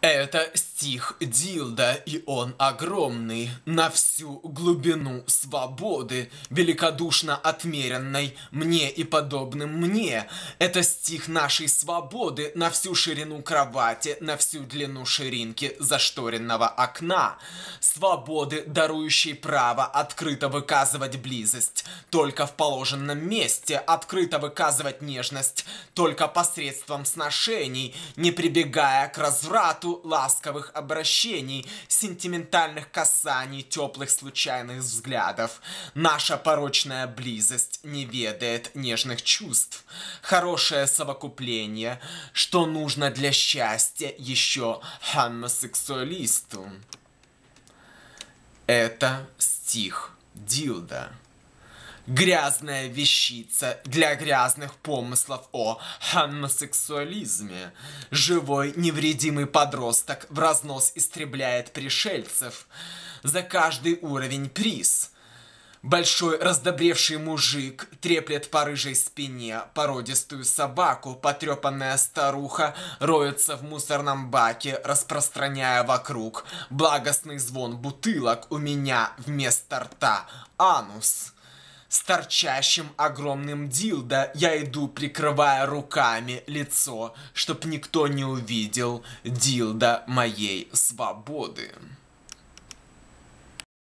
Это стих Дилда, и он огромный, на всю глубину свободы, великодушно отмеренной мне и подобным мне. Это стих нашей свободы на всю ширину кровати, на всю длину ширинки зашторенного окна. Свободы, дарующей право открыто выказывать близость, только в положенном месте, открыто выказывать нежность, только посредством сношений, не прибегая к разврату, жажду ласковых обращений, сентиментальных касаний, теплых случайных взглядов. Наша порочная близость не ведает нежных чувств. Хорошее совокупление, что нужно для счастья еще гомосексуалисту. Это стих Дилда. Грязная вещица для грязных помыслов о гомосексуализме. Живой невредимый подросток в разнос истребляет пришельцев. За каждый уровень приз. Большой раздобревший мужик треплет по рыжей спине породистую собаку, потрепанная старуха роется в мусорном баке, распространяя вокруг благостный звон бутылок у меня вместо рта анус с торчащим огромным дилдо. Я иду, прикрывая руками лицо, чтоб никто не увидел дилдо моей свободы.